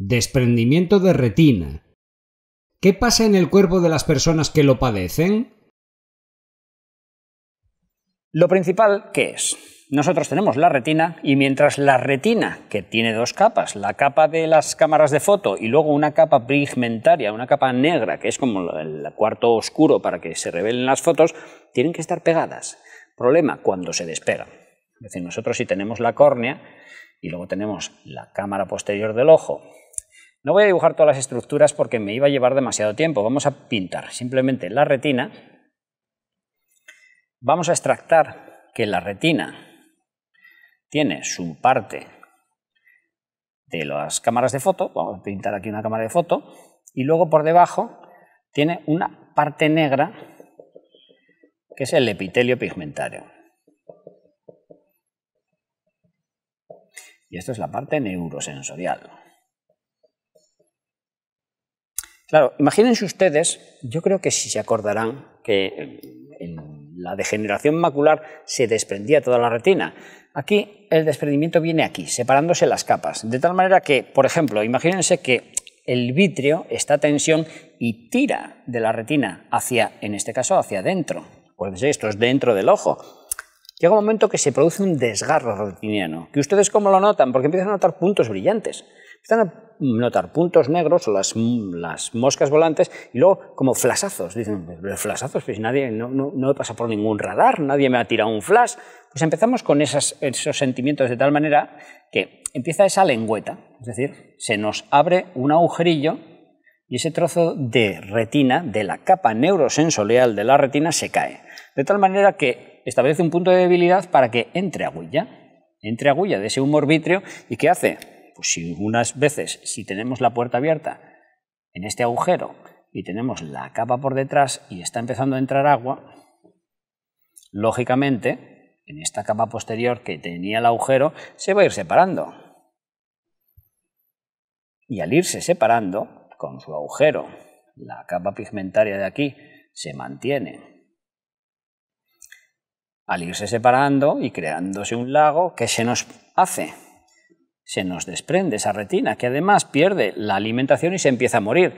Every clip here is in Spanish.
desprendimiento de retina. ¿Qué pasa en el cuerpo de las personas que lo padecen? Lo principal, ¿qué es? Nosotros tenemos la retina y mientras la retina, que tiene dos capas, la capa de las cámaras de foto y luego una capa pigmentaria, una capa negra, que es como el cuarto oscuro para que se revelen las fotos, tienen que estar pegadas. Problema, cuando se despegan. Es decir, nosotros si tenemos la córnea y luego tenemos la cámara posterior del ojo no voy a dibujar todas las estructuras porque me iba a llevar demasiado tiempo. Vamos a pintar simplemente la retina. Vamos a extractar que la retina tiene su parte de las cámaras de foto. Vamos a pintar aquí una cámara de foto. Y luego por debajo tiene una parte negra que es el epitelio pigmentario. Y esto es la parte neurosensorial. Claro, imagínense ustedes, yo creo que si se acordarán que en la degeneración macular se desprendía toda la retina. Aquí el desprendimiento viene aquí, separándose las capas. De tal manera que, por ejemplo, imagínense que el vitrio está a tensión y tira de la retina hacia, en este caso, hacia adentro. Pues esto es dentro del ojo. Llega un momento que se produce un desgarro retiniano, que ustedes cómo lo notan, porque empiezan a notar puntos brillantes. Están a notar puntos negros o las, las moscas volantes y luego como flasazos. Dicen, flasazos, pues nadie, no, no, pasa por ningún radar, nadie me ha tirado un flash. Pues empezamos con esos sentimientos de tal manera que empieza esa lengüeta, es decir, se nos abre un agujerillo y ese trozo de retina, de la capa neurosensorial de la retina, se cae. De tal manera que establece un punto de debilidad para que entre agulla, entre agulla de ese humor vitrio y ¿qué hace pues si unas veces, si tenemos la puerta abierta en este agujero y tenemos la capa por detrás y está empezando a entrar agua, lógicamente, en esta capa posterior que tenía el agujero, se va a ir separando. Y al irse separando, con su agujero, la capa pigmentaria de aquí se mantiene. Al irse separando y creándose un lago, ¿qué se nos hace? se nos desprende esa retina, que además pierde la alimentación y se empieza a morir.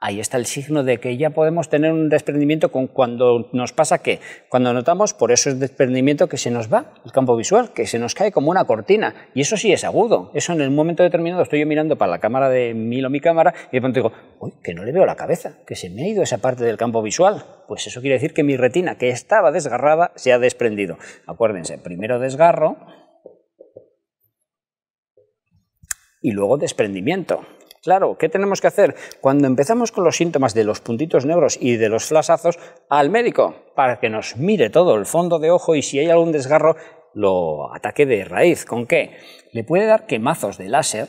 Ahí está el signo de que ya podemos tener un desprendimiento con cuando nos pasa que, cuando notamos por eso el desprendimiento que se nos va el campo visual, que se nos cae como una cortina. Y eso sí es agudo. Eso en el momento determinado estoy yo mirando para la cámara de mil o mi cámara y de pronto digo, uy, que no le veo la cabeza, que se me ha ido esa parte del campo visual. Pues eso quiere decir que mi retina, que estaba desgarrada, se ha desprendido. Acuérdense, primero desgarro, y luego desprendimiento. Claro, ¿qué tenemos que hacer? Cuando empezamos con los síntomas de los puntitos negros y de los flasazos, al médico, para que nos mire todo el fondo de ojo y si hay algún desgarro, lo ataque de raíz. ¿Con qué? Le puede dar quemazos de láser,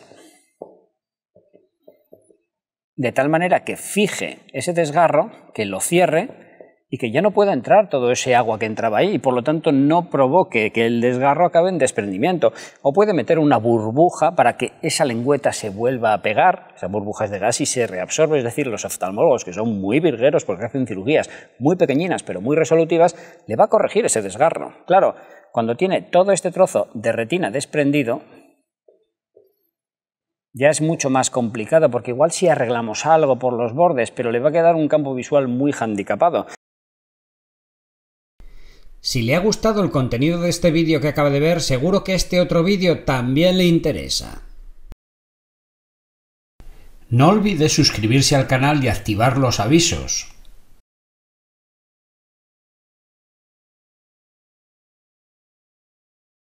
de tal manera que fije ese desgarro, que lo cierre y que ya no pueda entrar todo ese agua que entraba ahí y por lo tanto no provoque que el desgarro acabe en desprendimiento. O puede meter una burbuja para que esa lengüeta se vuelva a pegar, esa burbuja es de gas y se reabsorbe. Es decir, los oftalmólogos, que son muy virgueros porque hacen cirugías muy pequeñinas pero muy resolutivas, le va a corregir ese desgarro. Claro, cuando tiene todo este trozo de retina desprendido, ya es mucho más complicado porque igual si arreglamos algo por los bordes, pero le va a quedar un campo visual muy handicapado. Si le ha gustado el contenido de este vídeo que acaba de ver, seguro que este otro vídeo también le interesa. No olvide suscribirse al canal y activar los avisos.